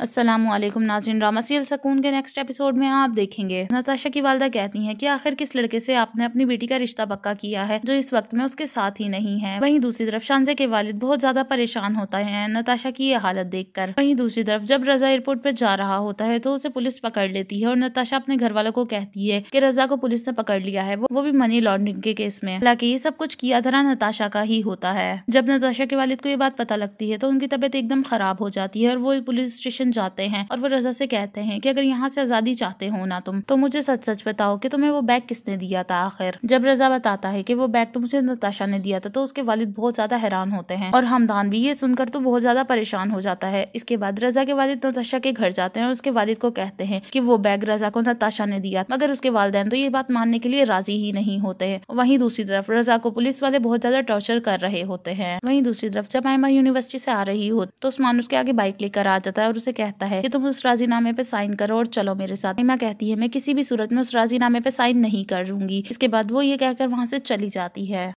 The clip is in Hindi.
असलम नाजिन ड्रामा सीरियल सकून के नेक्स्ट एपिसोड में आप देखेंगे नताशा की वालदा कहती हैं कि आखिर किस लड़के से आपने अपनी बेटी का रिश्ता पक्का किया है जो इस वक्त में उसके साथ ही नहीं है वहीं दूसरी तरफ शांजे के वालिद बहुत ज्यादा परेशान होता है नताशा की ये हालत देखकर वहीं दूसरी तरफ जब रजा एयरपोर्ट पर जा रहा होता है तो उसे पुलिस पकड़ लेती है और नताशा अपने घर वालों को कहती है की रजा को पुलिस ने पकड़ लिया है वो भी मनी लॉन्ड्रिंग के केस में हालांकि ये सब कुछ किया धरा नताशा का ही होता है जब नताशा के वालिद को ये बात पता लगती है तो उनकी तबीयत एकदम खराब हो जाती है और वो पुलिस स्टेशन बन जाते हैं और वो रजा से कहते हैं कि अगर यहाँ से आजादी चाहते हो ना तुम तो मुझे सच सच बताओ कि तुम्हें वो बैग किसने दिया था आखिर जब रजा बताता है कि वो बैग तो मुझे नताशा ने दिया था तो उसके वालिद बहुत ज्यादा हैरान होते हैं और हमदान भी ये सुनकर तो बहुत ज्यादा परेशान हो जाता है इसके बाद रजा के वालिद नताशा के घर जाते हैं और उसके वालिद को कहते हैं कि वो बैग रजा को नताशा ने दिया मगर उसके वाले तो ये बात मानने के लिए राजी ही नहीं होते हैं वहीं दूसरी तरफ रजा को पुलिस वाले बहुत ज्यादा टॉर्चर कर रहे होते हैं वहीं दूसरी तरफ जब आयमा यूनिवर्सिटी से आ रही हो तो उस्मान उसके आगे बाइक लेकर आ जाता है और उसे कहता है कि तुम उस राजीनामे पे साइन करो और चलो मेरे साथ नीमा कहती है मैं किसी भी सूरत में उस राजीनामे पे साइन नहीं करूंगी इसके बाद वो ये कहकर वहां से चली जाती है